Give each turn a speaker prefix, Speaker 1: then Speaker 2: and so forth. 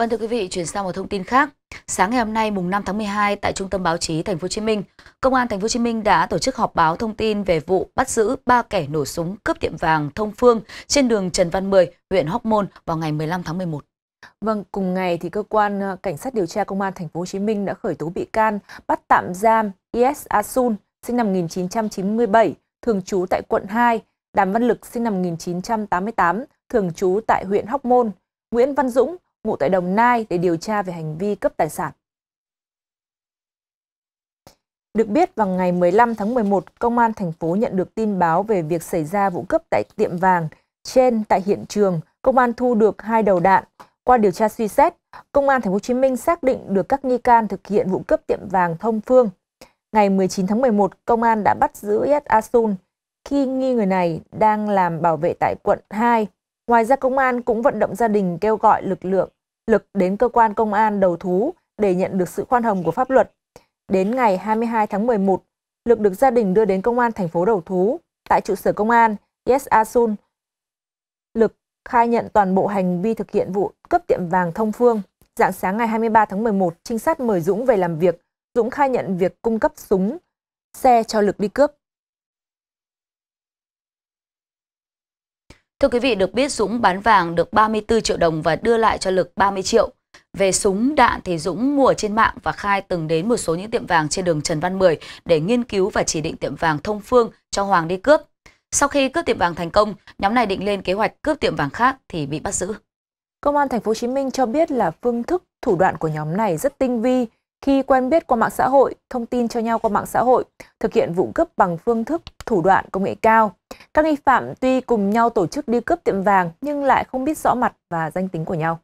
Speaker 1: Vâng thưa quý vị, chuyển sang một thông tin khác. Sáng ngày hôm nay mùng 5 tháng 12 tại Trung tâm báo chí Thành phố Hồ Chí Minh, Công an Thành phố Hồ Chí Minh đã tổ chức họp báo thông tin về vụ bắt giữ ba kẻ nổ súng cướp tiệm vàng Thông Phương trên đường Trần Văn Mười, huyện Hóc Môn vào ngày 15 tháng 11. Vâng, cùng ngày thì cơ quan ờ, cảnh sát điều tra công an Thành phố Hồ Chí Minh đã khởi tố bị can, bắt tạm
Speaker 2: giam Is Asun sinh năm 1997, thường trú tại quận 2, Đàm Văn Lực sinh năm 1988, thường trú tại huyện Hóc Môn, Nguyễn Văn Dũng ngụ tại Đồng Nai để điều tra về hành vi cướp tài sản. Được biết vào ngày 15 tháng 11, công an thành phố nhận được tin báo về việc xảy ra vụ cướp tại tiệm vàng. Trên tại hiện trường, công an thu được hai đầu đạn. Qua điều tra suy xét, công an thành phố Hồ Chí Minh xác định được các nghi can thực hiện vụ cướp tiệm vàng Thông Phương. Ngày 19 tháng 11, công an đã bắt giữ Yed Asun khi nghi người này đang làm bảo vệ tại quận 2 Ngoài ra công an cũng vận động gia đình kêu gọi lực lượng lực đến cơ quan công an đầu thú để nhận được sự khoan hồng của pháp luật. Đến ngày 22 tháng 11, lực được gia đình đưa đến công an thành phố đầu thú. Tại trụ sở công an, Yes Asun, lực khai nhận toàn bộ hành vi thực hiện vụ cướp tiệm vàng thông phương. Dạng sáng ngày 23 tháng 11, trinh sát mời Dũng về làm việc. Dũng khai nhận việc
Speaker 1: cung cấp súng, xe cho lực đi cướp. Thưa quý vị, được biết Dũng bán vàng được 34 triệu đồng và đưa lại cho Lực 30 triệu. Về súng đạn thì Dũng mua trên mạng và khai từng đến một số những tiệm vàng trên đường Trần Văn Mười để nghiên cứu và chỉ định tiệm vàng thông phương cho Hoàng đi cướp. Sau khi cướp tiệm vàng thành công, nhóm này định lên kế hoạch cướp tiệm vàng khác thì bị bắt giữ. Công an thành phố Hồ Chí Minh
Speaker 2: cho biết là phương thức thủ đoạn của nhóm này rất tinh vi, khi quen biết qua mạng xã hội, thông tin cho nhau qua mạng xã hội, thực hiện vụ cướp bằng phương thức thủ đoạn công nghệ cao. Các nghi phạm tuy cùng nhau tổ chức đi cướp tiệm vàng nhưng lại không biết rõ mặt và danh tính của nhau.